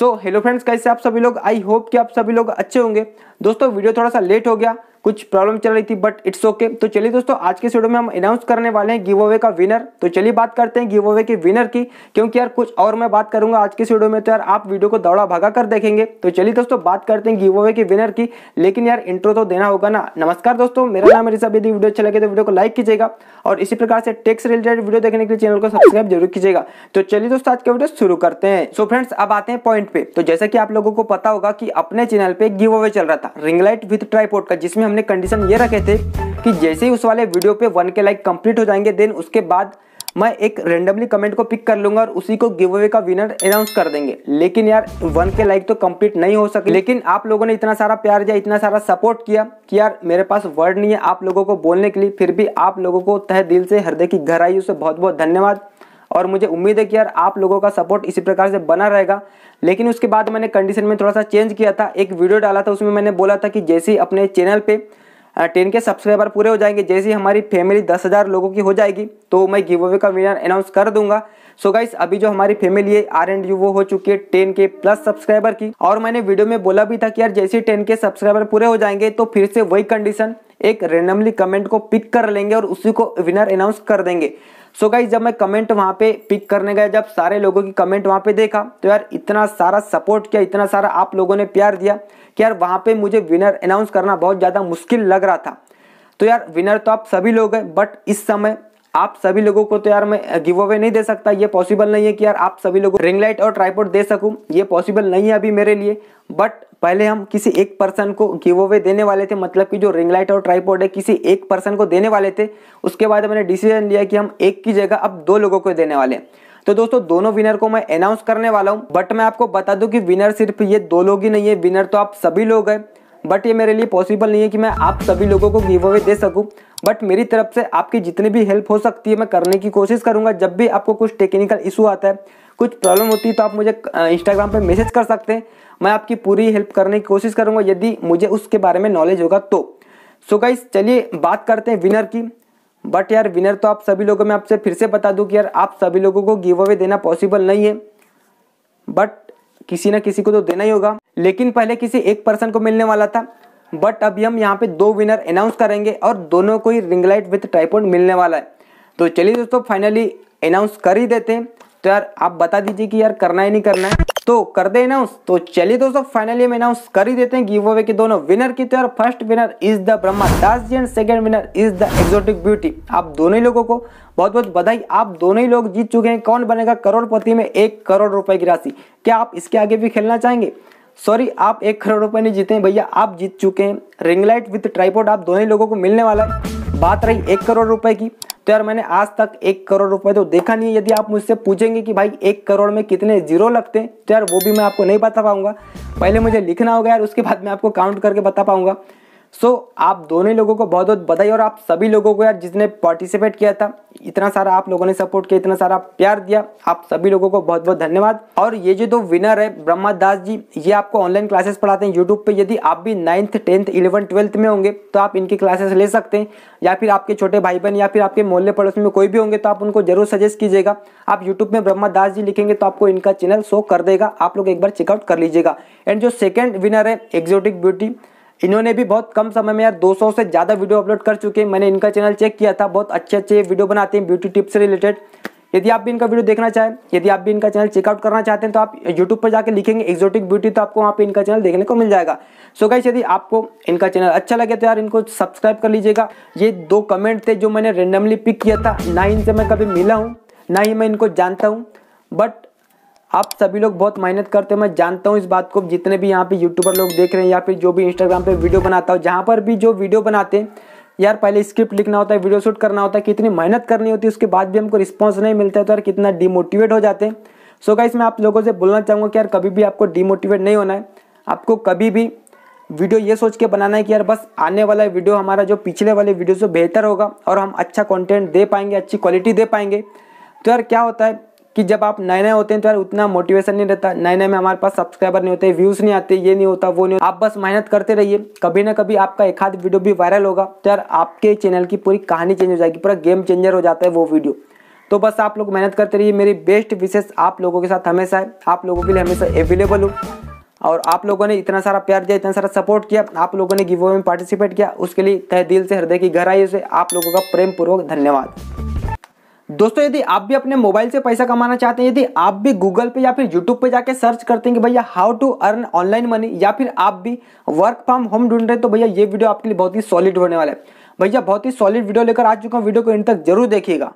so hello friends कैसे आप सभी लोग आई होप कि आप सभी लोग अच्छे होंगे दोस्तों वीडियो थोड़ा सा लेट हो गया कुछ प्रॉब्लम चल रही थी बट इट्स ओके तो चलिए दोस्तों आज के वीडियो में हम अनाउंस करने वाले हैं गिव अवे का विनर तो चलिए बात करते हैं गिव अवे के विनर की क्योंकि यार कुछ और मैं बात करूंगा आज के वीडियो में तो यार आप वीडियो को दौड़ा भागा कर देखेंगे तो चलिए दोस्तों बात करते हैं गिव अवे के विनर की लेकिन यार इंट्रो तो देना होगा ना नमस्कार दोस्तों मेरा नाम रिशा यदि वीडियो अच्छा लगे तो वीडियो को लाइक कीजिएगा और इसी प्रकार से टेक्स रिलेटेड वीडियो देखने के लिए चैनल को सब्सक्राइब जरूर कीजिएगा तो चलिए दोस्तों आज का वीडियो शुरू करते हैं सो फ्रेंड्स अब आते हैं पॉइंट पे तो जैसा कि आप लोगों को पता होगा कि अपने चैनल पे गिव अवे चल रहा था रिंगलाइट विथ ट्राईपोर्ट का जिसमें हमने कंडीशन ये रखे थे कि जैसे ही उस वाले वीडियो पे वन के लाइक कंप्लीट हो जाएंगे देन उसके बाद मैं एक रेंडमली कमेंट को पिक कर लूंगा और उसी को गिव अवे का विनर अनाउंस कर देंगे लेकिन यार वन के लाइक तो कंप्लीट नहीं हो सके लेकिन आप लोगों ने इतना सारा प्यार दिया इतना सारा सपोर्ट किया कि यार मेरे पास वर्ड नहीं है आप लोगों को बोलने के लिए फिर भी आप लोगों को तह दिल से हृदय की गहराइयों से बहुत बहुत धन्यवाद और मुझे उम्मीद है कि यार आप लोगों का सपोर्ट इसी प्रकार से बना रहेगा लेकिन उसके बाद मैंने कंडीशन में थोड़ा सा चेंज किया था एक वीडियो डाला था उसमें मैंने बोला था कि जैसे ही अपने चैनल पर टेन के सब्सक्राइबर पूरे हो जाएंगे जैसे ही हमारी फैमिली दस हज़ार लोगों की हो जाएगी तो मैं गिव अवे का विनर अनाउंस कर दूंगा सो so गाइस अभी जो हमारी फैमिली है आर एंड यू वो हो चुकी है टेन के प्लस सब्सक्राइबर की और मैंने वीडियो में बोला भी था कि यार जैसे ही टेन के सब्सक्राइबर पूरे हो जाएंगे तो फिर से वही कंडीशन एक रेंडमली कमेंट को पिक कर लेंगे और उसी को विनर अनाउंस कर देंगे सो so गाइज जब मैं कमेंट वहाँ पे पिक करने गया जब सारे लोगों की कमेंट वहाँ पे देखा तो यार इतना सारा सपोर्ट किया इतना सारा आप लोगों ने प्यार दिया कि यार वहाँ पे मुझे विनर अनाउंस करना बहुत ज़्यादा मुश्किल लग रहा था तो यार विनर तो आप सभी लोग हैं बट इस समय आप सभी लोगों को तो यार मैं गिव अवे नहीं दे सकता ये पॉसिबल नहीं है कि यार आप सभी लोगों को रिंग लाइट और ट्राईपोर्ट दे सकूं ये पॉसिबल नहीं है अभी मेरे लिए बट पहले हम किसी एक पर्सन को गिव अवे देने वाले थे मतलब कि जो रिंग लाइट और ट्राईपोर्ट है किसी एक पर्सन को देने वाले थे उसके बाद मैंने डिसीजन लिया कि हम एक की जगह अब दो लोगों को देने वाले हैं तो दोस्तों दोनों विनर को मैं अनाउंस करने वाला हूँ बट मैं आपको बता दूँ कि विनर सिर्फ ये दो लोग ही नहीं है विनर तो आप सभी लोग हैं बट ये मेरे लिए पॉसिबल नहीं है कि मैं आप सभी लोगों को गिव अवे दे सकूँ बट मेरी तरफ से आपकी जितनी भी हेल्प हो सकती है मैं करने की कोशिश करूंगा जब भी आपको कुछ टेक्निकल इशू आता है कुछ प्रॉब्लम होती है तो आप मुझे इंस्टाग्राम पर मैसेज कर सकते हैं मैं आपकी पूरी हेल्प करने की कोशिश करूंगा यदि मुझे उसके बारे में नॉलेज होगा तो सो so गाइस चलिए बात करते हैं विनर की बट यार विनर तो आप सभी लोगों में आपसे फिर से बता दूं कि यार आप सभी लोगों को गिव अवे देना पॉसिबल नहीं है बट किसी ना किसी को तो देना ही होगा लेकिन पहले किसी एक पर्सन को मिलने वाला था बट अभी हम यहाँ पे दो विनर अनाउंस करेंगे और दोनों को ही रिंग लाइट विथ ट्राईपोर्ट मिलने वाला है तो चलिए दोस्तों फाइनली अनाउंस कर ही देते हैं तो यार आप बता दीजिए कि यार करना है नहीं करना है तो कर दे अनाउंस तो चलिए दोस्तों फाइनली हम अनाउंस कर ही देते हैं गिव अवे के दोनों विनर की तो यार first winner is the Brahma Das ji and second winner is the exotic beauty आप दोनों ही लोगों को बहुत बहुत बधाई आप दोनों ही लोग जीत चुके हैं कौन बनेगा करोड़पति में एक करोड़ रुपए की राशि क्या आप इसके आगे भी खेलना चाहेंगे सॉरी आप एक करोड़ रुपए नहीं जीते भैया आप जीत चुके हैं रिंग लाइट विथ ट्राईपोर्ट आप दोनों लोगों को मिलने वाला है बात रही एक करोड़ रुपए की तो यार मैंने आज तक एक करोड़ रुपए तो देखा नहीं है यदि आप मुझसे पूछेंगे कि भाई एक करोड़ में कितने जीरो लगते हैं तो यार वो भी मैं आपको नहीं बता पाऊंगा पहले मुझे लिखना होगा यार उसके बाद मैं आपको काउंट करके बता पाऊंगा सो so, आप दोनों लोगों को बहुत बहुत बधाई और आप सभी लोगों को यार जिसने पार्टिसिपेट किया था इतना सारा आप लोगों ने सपोर्ट किया इतना सारा प्यार दिया आप सभी लोगों को बहुत बहुत धन्यवाद और ये जो दो विनर है ब्रह्मा दास जी ये आपको ऑनलाइन क्लासेस पढ़ाते हैं यूट्यूब पे यदि आप भी नाइन्थ टेंथ इलेवन ट्वेल्थ में होंगे तो आप इनकी क्लासेस ले सकते हैं या फिर आपके छोटे भाई बहन या फिर आपके मोहल्ले पड़ोस में कोई भी होंगे तो आप उनको जरूर सजेस्ट कीजिएगा आप यूट्यूब में ब्रह्मा दास जी लिखेंगे तो आपको इनका चैनल शो कर देगा आप लोग एक बार चेकआउट कर लीजिएगा एंड जो सेकेंड विनर है एग्जोटिक ब्यूटी इन्होंने भी बहुत कम समय में यार 200 से ज़्यादा वीडियो अपलोड कर चुके हैं मैंने इनका चैनल चेक किया था बहुत अच्छे अच्छे वीडियो बनाते हैं ब्यूटी टिप्स से रिलेटेड यदि आप भी इनका वीडियो देखना चाहें यदि आप भी इनका चैनल चेकआउट करना चाहते हैं तो आप यूट्यूब पर जाकर लिखेंगे एक्जोटिक ब्यूटी तो आपको वहाँ पे इनका चैनल देखने को मिल जाएगा सो गाइस यदि आपको इनका चैनल अच्छा लगे तो यार इनको सब्सक्राइब कर लीजिएगा ये दो कमेंट थे जो मैंने रेंडमली पिक किया था ना इनसे मैं कभी मिला हूँ ना ही मैं इनको जानता हूँ बट आप सभी लोग बहुत मेहनत करते हैं मैं जानता हूँ इस बात को जितने भी यहाँ पे यूट्यूबर लोग देख रहे हैं या फिर जो भी इंस्टाग्राम पे वीडियो बनाता हो जहाँ पर भी जो वीडियो बनाते हैं यार पहले स्क्रिप्ट लिखना होता है वीडियो शूट करना होता है कितनी मेहनत करनी होती है उसके बाद भी हमको रिस्पॉन्स नहीं मिलता है तो यार कितना डिमोटिवेट हो जाते हैं सो का मैं आप लोगों से बोलना चाहूँगा कि यार कभी भी आपको डिमोटिवेट नहीं होना है आपको कभी भी वीडियो ये सोच के बनाना है कि यार बस आने वाला वीडियो हमारा जो पिछले वाले वीडियो से बेहतर होगा और हम अच्छा कॉन्टेंट दे पाएंगे अच्छी क्वालिटी दे पाएंगे तो यार क्या होता है कि जब आप नए नए होते हैं तो यार उतना मोटिवेशन नहीं रहता नए नए में हमारे पास सब्सक्राइबर नहीं होते व्यूज़ नहीं आते ये नहीं होता वो नहीं होता आप बस मेहनत करते रहिए कभी ना कभी आपका एक आध वीडियो भी वायरल होगा तो यार आपके चैनल की पूरी कहानी चेंज हो जाएगी पूरा गेम चेंजर हो जाता है वो वीडियो तो बस आप लोग मेहनत करते रहिए मेरी बेस्ट विशेष आप लोगों के साथ हमेशा है आप लोगों के लिए हमेशा अवेलेबल हूँ और आप लोगों ने इतना सारा प्यार दिया इतना सारा सपोर्ट किया आप लोगों ने गिवो में पार्टिसिपेट किया उसके लिए तह दिल से हृदय की गहराई से आप लोगों का प्रेम पूर्वक धन्यवाद दोस्तों यदि आप भी अपने मोबाइल से पैसा कमाना चाहते हैं यदि आप भी गूगल पे या फिर यूट्यूब पे जाके सर्च करते हैं कि भैया how to earn online money या फिर आप भी वर्क फ्रॉम होम ढूंढ रहे हैं तो भैया ये वीडियो आपके लिए बहुत ही सॉलिड होने वाला है भैया बहुत ही सॉलिड वीडियो लेकर आ चुका हूँ वीडियो को इन तक जरूर देखिएगा